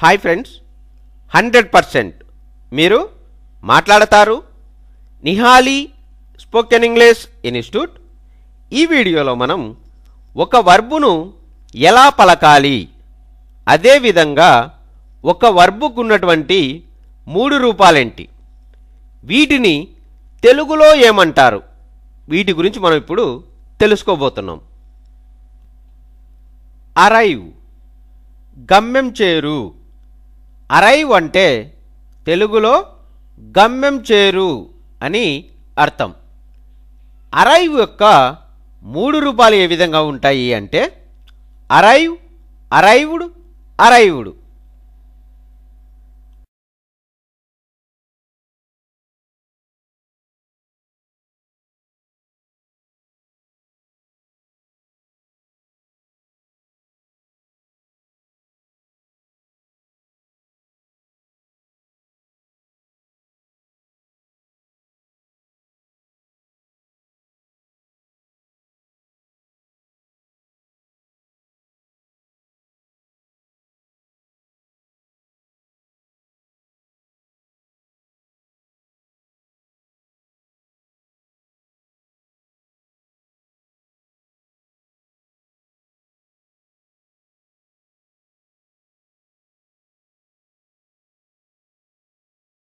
hi friends hundred percent మీరు మాట్లాడతారు నిహాలి spoken English institute ఈ వీడియోలో మనం ఒక వర్బును ఎలా పలకాలి అదేవిధంగా ఒక వర్బుకు ఉన్నటువంటి మూడు రూపాలేంటి వీటిని తెలుగులో ఏమంటారు వీటి గురించి మనం ఇప్పుడు తెలుసుకోబోతున్నాం అరైవ్ గమ్యం చేరు అరైవ్ అంటే తెలుగులో గమ్యం చేరు అని అర్థం అరైవ్ యొక్క మూడు రూపాలు ఏ విధంగా ఉంటాయి అంటే అరైవ్ అరైవుడు అరైవుడు